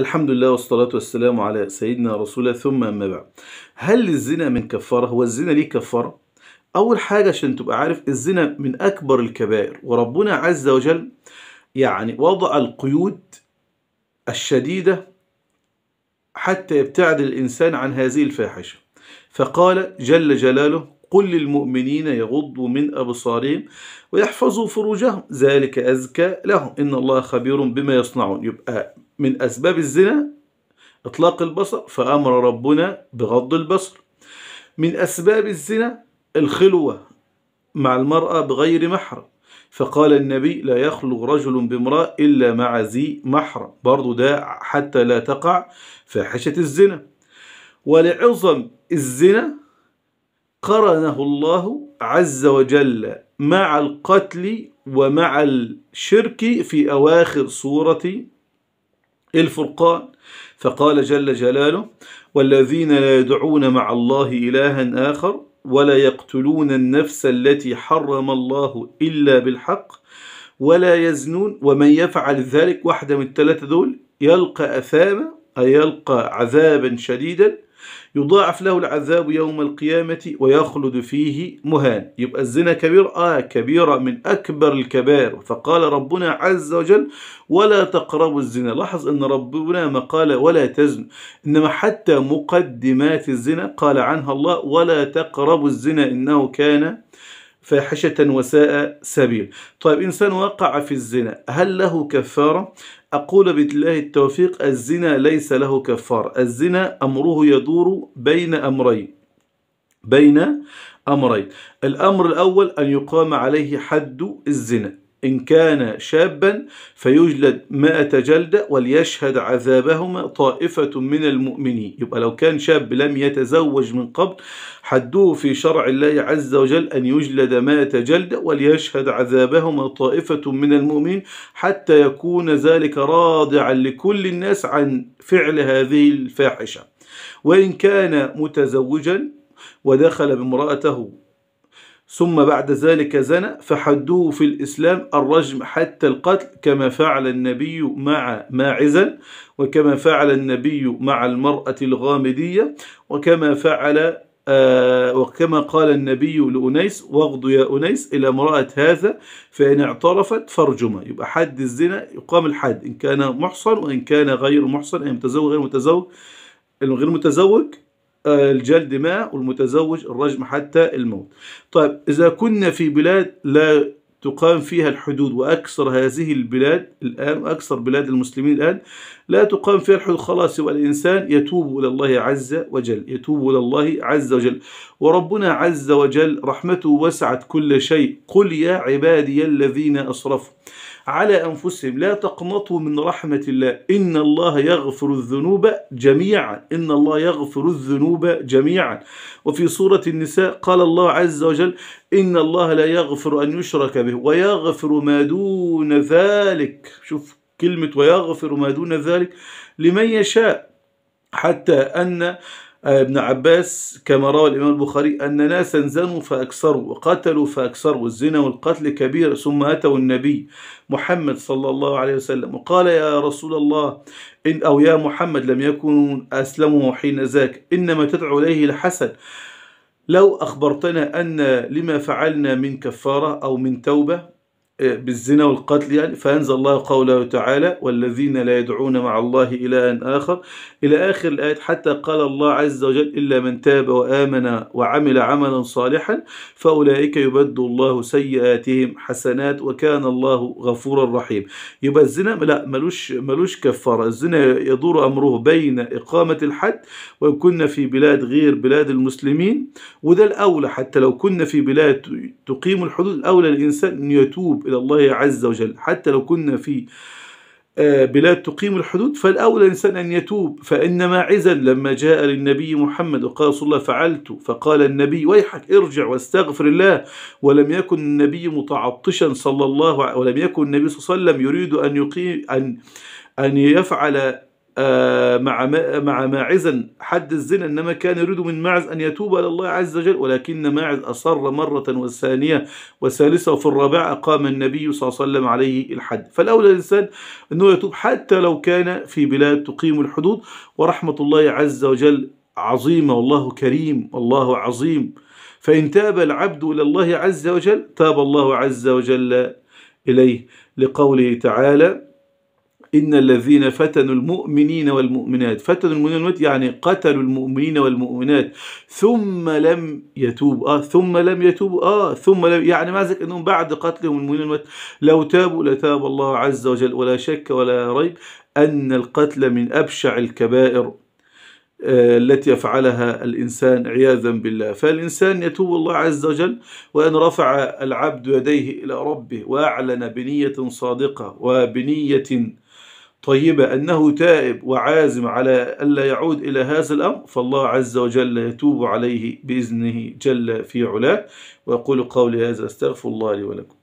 الحمد لله والصلاة والسلام على سيدنا رسول ثم أما بعد هل الزنا من كفارة؟ هو الزنا ليه كفارة؟ أول حاجة عشان تبقى عارف الزنا من أكبر الكبائر وربنا عز وجل يعني وضع القيود الشديدة حتى يبتعد الإنسان عن هذه الفاحشة فقال جل جلاله قل للمؤمنين يغضوا من أبصارهم ويحفظوا فروجهم ذلك أزكى لهم إن الله خبير بما يصنعون يبقى من أسباب الزنا إطلاق البصر فأمر ربنا بغض البصر من أسباب الزنا الخلوة مع المرأة بغير محرم فقال النبي لا يخلو رجل بامرأة إلا مع ذي محرم برضو ده حتى لا تقع فاحشة الزنا ولعظم الزنا قرنه الله عز وجل مع القتل ومع الشرك في أواخر سورة الفرقان فقال جل جلاله والذين لا يدعون مع الله إلها آخر ولا يقتلون النفس التي حرم الله إلا بالحق ولا يزنون ومن يفعل ذلك واحدة من الثلاثة دول يلقى أثاما أي يلقى عذابا شديدا يضاعف له العذاب يوم القيامة ويخلد فيه مهان يبقى الزنا كبير آه كبيرة من أكبر الكبائر فقال ربنا عز وجل ولا تقربوا الزنا لاحظ أن ربنا ما قال ولا تزن إنما حتى مقدمات الزنا قال عنها الله ولا تقربوا الزنا إنه كان فاحشة وساء سبيل طيب إنسان وقع في الزنا هل له كفارة؟ أقول بالله التوفيق الزنا ليس له كفارة الزنا أمره يدور بين أمرين بين أمرين الأمر الأول أن يقام عليه حد الزنا إن كان شابا فيجلد مائة جلدة وليشهد عذابهما طائفة من المؤمنين يبقى لو كان شاب لم يتزوج من قبل حدوه في شرع الله عز وجل أن يجلد مائة جلدة وليشهد عذابهما طائفة من المؤمنين حتى يكون ذلك رادعا لكل الناس عن فعل هذه الفاحشة وإن كان متزوجا ودخل بامرأته ثم بعد ذلك زنى فحدوه في الإسلام الرجم حتى القتل كما فعل النبي مع ماعزا وكما فعل النبي مع المرأة الغامدية وكما فعل آه، وكما قال النبي لأنيس واغض يا أنيس إلى امرأة هذا فإن اعترفت فرجمة يبقى حد الزنا يقام الحد إن كان محصن وإن كان غير محصن أي متزوج غير متزوج غير متزوج الجلد ماء والمتزوج الرجم حتى الموت طيب إذا كنا في بلاد لا تقام فيها الحدود وأكثر هذه البلاد الآن وأكثر بلاد المسلمين الآن لا تقام فيها الحدود خلاص والإنسان يتوب إلى الله عز وجل يتوب إلى الله عز وجل وربنا عز وجل رحمته وسعت كل شيء قل يا عبادي الذين أسرفوا على أنفسهم لا تقنطوا من رحمة الله إن الله يغفر الذنوب جميعا إن الله يغفر الذنوب جميعا وفي سورة النساء قال الله عز وجل إن الله لا يغفر أن يشرك به ويغفر ما دون ذلك شوف كلمة ويغفر ما دون ذلك لمن يشاء حتى أن ابن عباس كما روى الإمام البخاري أن ناسا زنوا فأكثروا وقتلوا فأكثروا الزنا والقتل كبير ثم أتوا النبي محمد صلى الله عليه وسلم وقال يا رسول الله إن أو يا محمد لم يكن أسلموا حين ذاك إنما تدعو إليه الحسن لو أخبرتنا أن لما فعلنا من كفارة أو من توبة إيه، بالزنا والقتل يعني فأنزل الله قوله تعالى والذين لا يدعون مع الله إلها آخر إلى آخر الآية حتى قال الله عز وجل إلا من تاب وآمن وعمل عملا صالحا فأولئك يبد الله سيئاتهم حسنات وكان الله غفورا رحيم يبقى الزنا لا ملوش ملوش كفارة الزنا يدور أمره بين إقامة الحد وإن كنا في بلاد غير بلاد المسلمين وده الأولى حتى لو كنا في بلاد تقيم الحدود الأولى الإنسان أن يتوب إلى الله عز وجل حتى لو كنا في آه، بلاد تقيم الحدود فالأولى الإنسان أن يتوب فإن ماعزا لما جاء للنبي محمد وقال صلى الله فعلت فقال النبي ويحك ارجع واستغفر الله ولم يكن النبي متعطشا صلى الله ولم يكن النبي صلى الله عليه وسلم يريد أن يقيم أن أن يفعل آه، مع مع ماعزا حد الزنا انما كان يريد من ماعز ان يتوب الى الله عز وجل ولكن ماعز اصر مره والثانيه والثالثه وفي الرابعه اقام النبي صلى الله عليه وسلم عليه الحد فالاولى الانسان انه يتوب حتى لو كان في بلاد تقيم الحدود ورحمه الله عز وجل عظيمه والله كريم والله عظيم فان تاب العبد الى الله عز وجل تاب الله عز وجل اليه لقوله تعالى إن الذين فتنوا المؤمنين والمؤمنات فتنوا المؤمنين والمؤمنات يعني قتلوا المؤمنين والمؤمنات ثم لم يتوبوا آه ثم لم يتوبوا آه ثم لم يعني ما أنهم بعد قتلهم المؤمنين والمؤمنات لو تابوا لتاب الله عز وجل ولا شك ولا ريب أن القتل من أبشع الكبائر آه، التي يفعلها الإنسان عياذا بالله فالإنسان يتوب الله عز وجل وأن رفع العبد يديه إلى ربه وأعلن بنية صادقة وبنية طيبة أنه تائب وعازم على ألا يعود إلى هذا الأمر فالله عز وجل يتوب عليه بإذنه جل في علاه وأقول قولي هذا أستغفر الله لي ولكم